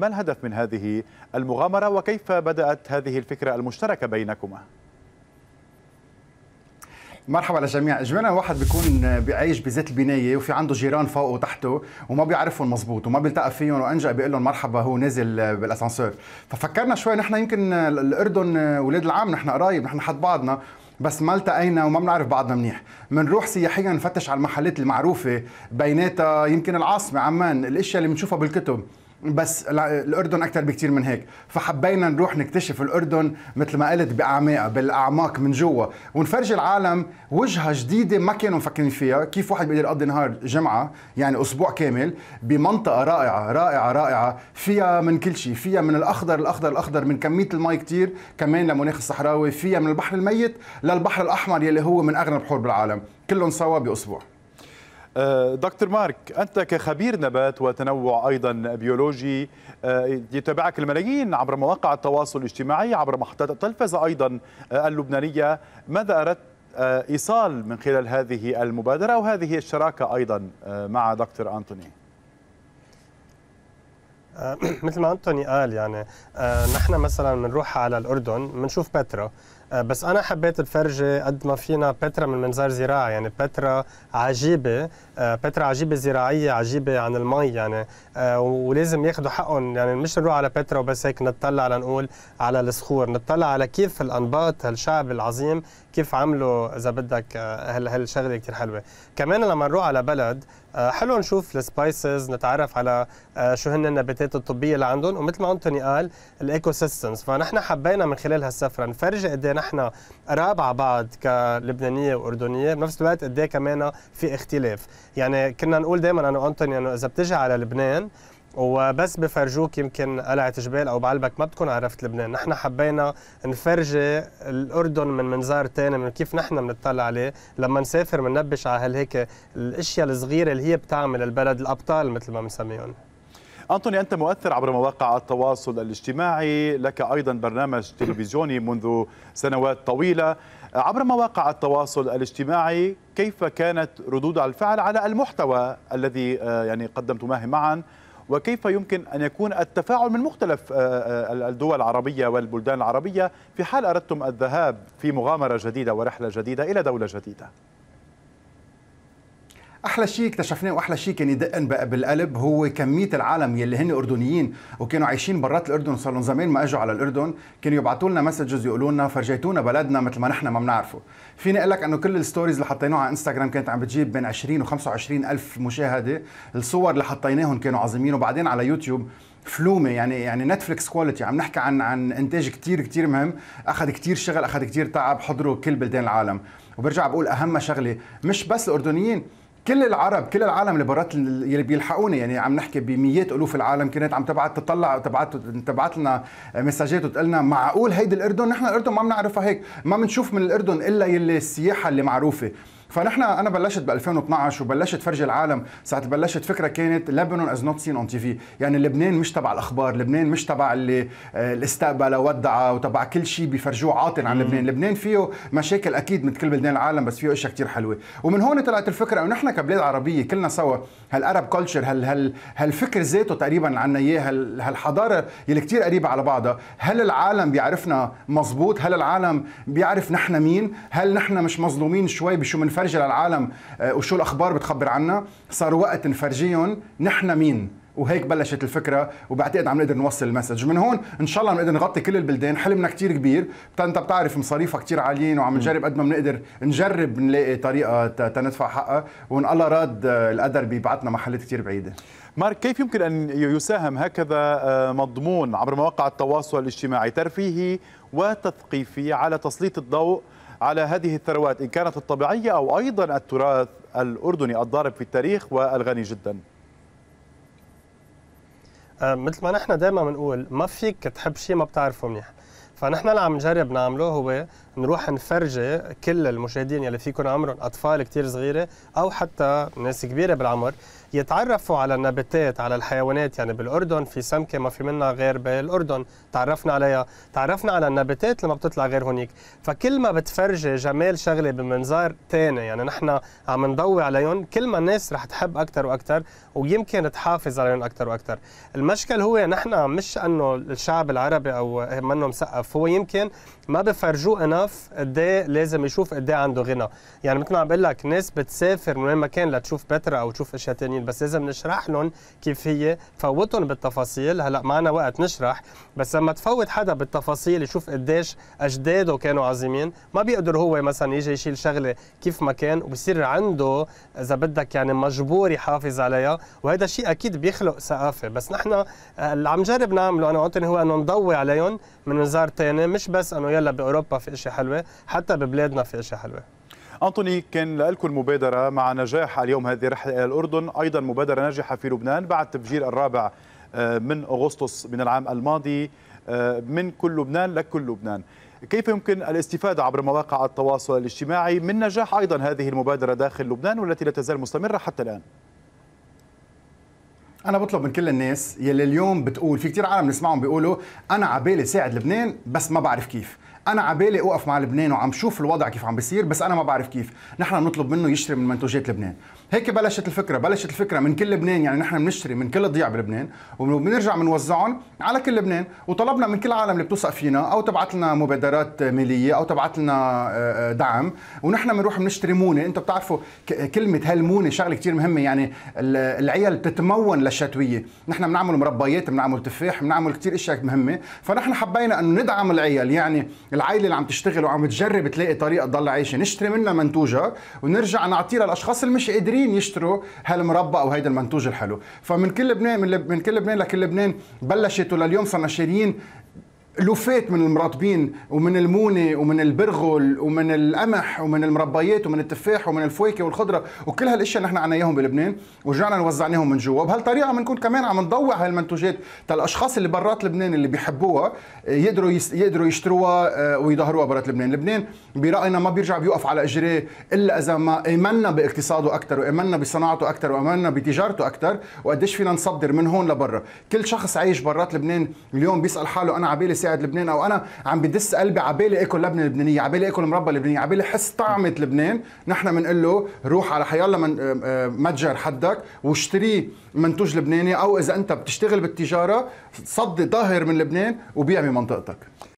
ما الهدف من هذه المغامرة وكيف بدأت هذه الفكرة المشتركة بينكما؟ مرحبا للجميع اجمالا واحد بيكون بيعيش بذات البنايه وفي عنده جيران فوقه وتحته وما بيعرفهم مزبوط وما بيلتقى فيهم وانجا بيقول لهم مرحبا هو نازل بالاسانسور ففكرنا شوي نحن يمكن الاردن ولاد العام نحن قرايب نحن حد بعضنا بس ما التقينا وما بنعرف بعضنا منيح بنروح سياحيا نفتش على المحلات المعروفه بيناتها يمكن العاصمه عمان الاشياء اللي بنشوفها بالكتب بس الاردن اكثر بكثير من هيك فحبينا نروح نكتشف الاردن مثل ما قلت باعماقها بالاعماق من جوا ونفرجي العالم وجهه جديده ما كانوا مفكرين فيها كيف واحد بيقدر يقضي نهار جمعه يعني اسبوع كامل بمنطقه رائعه رائعه رائعه فيها من كل شيء فيها من الاخضر الاخضر الاخضر من كميه المي كثير كمان لمناخ الصحراوي فيها من البحر الميت للبحر الاحمر يلي هو من اغنى البحور بالعالم كلهم سوا باسبوع آه، دكتور مارك أنت كخبير نبات وتنوع أيضا بيولوجي آه، يتابعك الملايين عبر مواقع التواصل الاجتماعي عبر محطات التلفزة أيضا آه، اللبنانية ماذا أردت إيصال من خلال هذه المبادرة وهذه الشراكة أيضا مع دكتور أنتوني مثل ما أنتوني قال يعني نحن مثلا بنروح على الأردن بنشوف بترا آه، بس انا حبيت الفرجه قد ما فينا بترا من منظار زراعي يعني بترا عجيبه آه، بترا عجيبه زراعيه عجيبه عن المي يعني آه، ولازم ياخذوا حقهم يعني مش نروح على بترا وبس هيك نطلع لنقول على الصخور نطلع على كيف الانباط هالشعب العظيم كيف عملوا اذا بدك هال آه، هالشغله كثير حلوه كمان لما نروح على بلد آه، حلو نشوف السبايسز نتعرف على آه، شو هن النباتات الطبيه اللي عندهم ومثل ما انتوني قال الايكو سيستمز فنحن حبينا من خلال هالسفره نفرجي قد ايه نحن قراب على بعض كلبنانيه واردنيه بنفس الوقت قد ايه كمان في اختلاف يعني كنا نقول دائما انا وانتوني انه اذا بتجي على لبنان وبس بفرجوك يمكن قلعة جبال أو بعلبك ما بتكون عرفت لبنان نحن حبينا نفرجي الأردن من منظار تاني من كيف نحن بنطلع عليه لما نسافر بننبش على هيك الأشياء الصغيرة اللي هي بتعمل البلد الأبطال مثل ما بنسميهم أنطوني أنت مؤثر عبر مواقع التواصل الاجتماعي لك أيضا برنامج تلفزيوني منذ سنوات طويلة عبر مواقع التواصل الاجتماعي كيف كانت ردود الفعل على المحتوى الذي آه، يعني قدمتماه معا وكيف يمكن أن يكون التفاعل من مختلف آه، آه، الدول العربية والبلدان العربية في حال أردتم الذهاب في مغامرة جديدة ورحلة جديدة إلى دولة جديدة احلى شيء اكتشفناه واحلى شيء كان يدقن بقى بالقلب هو كميه العالم يلي هن اردنيين وكانوا عايشين برات الاردن صار لهم زمان ما اجوا على الاردن كانوا يبعثوا لنا مسجز يقولوا لنا فرجيتونا بلدنا مثل ما نحن ما بنعرفه فيني اقول لك انه كل الستوريز اللي حطيناها على انستغرام كانت عم بتجيب بين 20 و 25 الف مشاهده الصور اللي حطيناهم كانوا عظيمين وبعدين على يوتيوب فلومه يعني يعني نتفليكس كواليتي عم نحكي عن عن انتاج كتير كتير مهم اخذ كتير شغل اخذ كتير تعب حضروا كل بلدان العالم وبرجع بقول اهم شغله مش بس الاردنيين كل العرب كل العالم اللي برات اللي بيلحقوني يعني عم نحكي بمئات الوف العالم كانت عم تبعت تطلع تبعت تبعت لنا مساجات وتقول لنا معقول هيدي الاردن نحن الاردن ما بنعرفها هيك ما بنشوف من الاردن الا يلي السياحه اللي معروفه فنحن انا بلشت ب 2012 وبلشت فرج العالم ساعه بلشت فكره كانت لبنان از نوت سين اون تي في يعني لبنان مش تبع الاخبار لبنان مش تبع اللي آه، الاستقبل ودع وتبع كل شيء بيفرجوه عاطل عن لبنان لبنان فيه مشاكل اكيد مثل كل بلدان العالم بس فيه اشياء كثير حلوه ومن هون طلعت الفكره انه نحن كبلاد عربيه كلنا سوا هالارب كلتشر هال هال هالفكر ذاته تقريبا عنا اياه هالحضاره يلي كثير قريبه على بعضها هل العالم بيعرفنا مزبوط هل العالم بيعرف نحن مين هل نحن مش مظلومين شوي بشو منفكر نفرجي للعالم آه، وشو الاخبار بتخبر عنا صار وقت نفرجيهم نحن مين وهيك بلشت الفكره وبعتقد عم نقدر نوصل المسج من هون ان شاء الله نقدر نغطي كل البلدان حلمنا كتير كبير انت بتعرف مصاريفها كتير عاليين وعم نجرب قد ما بنقدر نجرب نلاقي طريقه تندفع حقها وان الله راد آه، القدر بيبعتنا محلات كتير بعيده مارك كيف يمكن ان يساهم هكذا آه، مضمون عبر مواقع التواصل الاجتماعي ترفيهي وتثقيفي على تسليط الضوء على هذه الثروات إن كانت الطبيعية أو أيضا التراث الأردني الضارب في التاريخ والغني جدا آه، مثل ما نحن دائما بنقول ما فيك تحب شيء ما بتعرفه منيح فنحن اللي عم نجرب نعمله هو نروح نفرجي كل المشاهدين يلي فيكم عمرهم اطفال كثير صغيره او حتى ناس كبيره بالعمر يتعرفوا على النباتات على الحيوانات يعني بالاردن في سمكه ما في منها غير بالاردن تعرفنا عليها تعرفنا على النباتات لما بتطلع غير هونيك فكل ما بتفرجي جمال شغله بمنظار ثاني يعني نحن عم نضوي عليهم كل ما الناس رح تحب اكثر واكثر ويمكن تحافظ عليهم اكثر واكثر المشكل هو نحن مش انه الشعب العربي او منه مثقف هو يمكن ما بفرجوه انف يعرف قد ايه لازم يشوف قد ايه عنده غنى يعني مثل ما عم بقول لك ناس بتسافر من وين ما كان لتشوف بترا او تشوف اشياء ثانيين بس لازم نشرح لهم كيف هي فوتهم بالتفاصيل هلا معنا وقت نشرح بس لما تفوت حدا بالتفاصيل يشوف قديش اجداده كانوا عظيمين ما بيقدر هو مثلا يجي يشيل شغله كيف ما كان وبصير عنده اذا بدك يعني مجبور يحافظ عليها وهذا الشيء اكيد بيخلق ثقافه بس نحن آه، اللي عم جرب نعمله انا وعطني هو انه نضوي عليهم من منظار ثاني مش بس انه يلا باوروبا في اشياء حلوه حتى ببلادنا في اشياء حلوه أنطوني كان لكم المبادرة مع نجاح اليوم هذه رحلة إلى الأردن أيضا مبادرة ناجحة في لبنان بعد تفجير الرابع آه، من أغسطس من العام الماضي آه، من كل لبنان لكل لبنان كيف يمكن الاستفادة عبر مواقع التواصل الاجتماعي من نجاح أيضا هذه المبادرة داخل لبنان والتي لا تزال مستمرة حتى الآن؟ انا بطلب من كل الناس يلي اليوم بتقول في كثير عالم نسمعهم بيقولوا انا عبالي ساعد لبنان بس ما بعرف كيف انا عبالي اوقف مع لبنان وعم شوف الوضع كيف عم بيصير بس انا ما بعرف كيف نحن بنطلب منه يشتري من منتوجات لبنان هيك بلشت الفكره بلشت الفكره من كل لبنان يعني نحن بنشتري من كل الضياع بلبنان وبنرجع بنوزعهم على كل لبنان وطلبنا من كل العالم اللي بتوثق فينا او تبعت لنا مبادرات ماليه او تبعت لنا آه، آه، دعم ونحن بنروح بنشتري مونه انتم بتعرفوا كلمه هالمونه شغله كثير مهمه يعني العيال بتتمون للشتويه نحن بنعمل مربيات بنعمل تفاح بنعمل كثير اشياء مهمه فنحن حبينا انه ندعم العيال يعني العائله اللي عم تشتغل وعم تجرب تلاقي طريقه تضل عايشه نشتري منها منتوجها ونرجع نعطيها للاشخاص اللي مش قادرين يشتروا هالمربى او هيدا المنتوج الحلو فمن كل لبنان من, لب... من كل لبنان لكل لبنان بلشت ولليوم صرنا شاريين لوفات من المراطبين ومن المونه ومن البرغل ومن القمح ومن المربيات ومن التفاح ومن الفواكه والخضره وكل هالاشياء نحن إياهم بلبنان ورجعنا وزعناهم من جوا بهالطريقه بنكون كمان عم نضوع هالمنتوجات للاشخاص اللي برات لبنان اللي بيحبوها يقدروا يقدروا يشتروها آه، ويظهروها برات لبنان، لبنان براينا ما بيرجع بيوقف على اجريه الا اذا ما امنا باقتصاده اكثر وامنا بصناعته اكثر وامنا بتجارته اكثر وقديش فينا نصدر من هون لبرا، كل شخص عايش برات لبنان اليوم بيسال حاله انا على بالي ساعد لبنان او انا عم بدس قلبي عبالي اكل إيه لبنه لبنانيه عبالي اكل إيه مربى لبنانيه عبالي حس طعمه لبنان نحن بنقول له روح على حيالله من آه، آه، متجر حدك واشتري منتوج لبناني او اذا انت بتشتغل بالتجاره صدي ظاهر من لبنان وبيع بمنطقتك